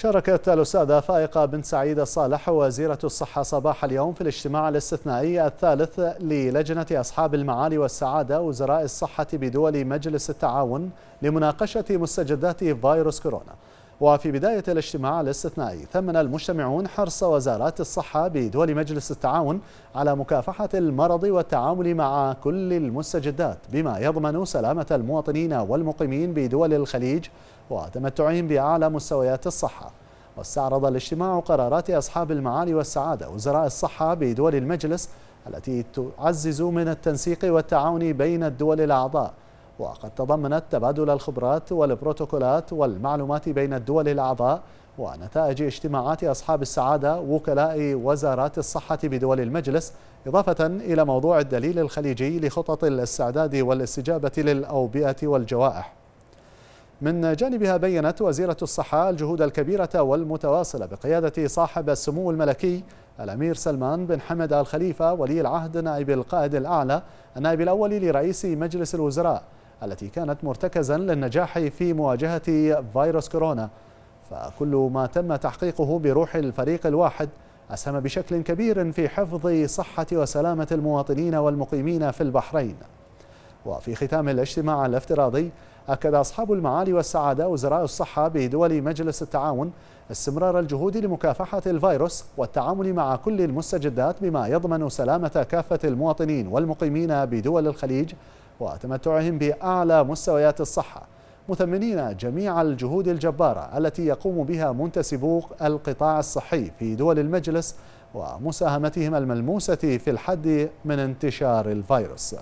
شاركت الأستاذة فائقة بن سعيد الصالح وزيرة الصحة صباح اليوم في الاجتماع الاستثنائي الثالث للجنة أصحاب المعالي والسعادة وزراء الصحة بدول مجلس التعاون لمناقشة مستجدات فيروس كورونا وفي بداية الاجتماع الاستثنائي ثمن المجتمعون حرص وزارات الصحة بدول مجلس التعاون على مكافحة المرض والتعامل مع كل المستجدات بما يضمن سلامة المواطنين والمقيمين بدول الخليج وتمتعهم بأعلى مستويات الصحة واستعرض الاجتماع قرارات أصحاب المعالي والسعادة وزراء الصحة بدول المجلس التي تعزز من التنسيق والتعاون بين الدول الأعضاء وقد تضمنت تبادل الخبرات والبروتوكولات والمعلومات بين الدول الأعضاء ونتائج اجتماعات أصحاب السعادة وكلاء وزارات الصحة بدول المجلس إضافة إلى موضوع الدليل الخليجي لخطط الاستعداد والاستجابة للأوبئة والجوائح من جانبها بينت وزيرة الصحة الجهود الكبيرة والمتواصلة بقيادة صاحب السمو الملكي الأمير سلمان بن حمد الخليفة ولي العهد نائب القائد الأعلى النائب الأول لرئيس مجلس الوزراء التي كانت مرتكزا للنجاح في مواجهة فيروس كورونا فكل ما تم تحقيقه بروح الفريق الواحد أسهم بشكل كبير في حفظ صحة وسلامة المواطنين والمقيمين في البحرين وفي ختام الاجتماع الافتراضي أكد أصحاب المعالي والسعادة وزراء الصحة بدول مجلس التعاون استمرار الجهود لمكافحة الفيروس والتعامل مع كل المستجدات بما يضمن سلامة كافة المواطنين والمقيمين بدول الخليج وتمتعهم بأعلى مستويات الصحة مثمنين جميع الجهود الجبارة التي يقوم بها منتسبو القطاع الصحي في دول المجلس ومساهمتهم الملموسة في الحد من انتشار الفيروس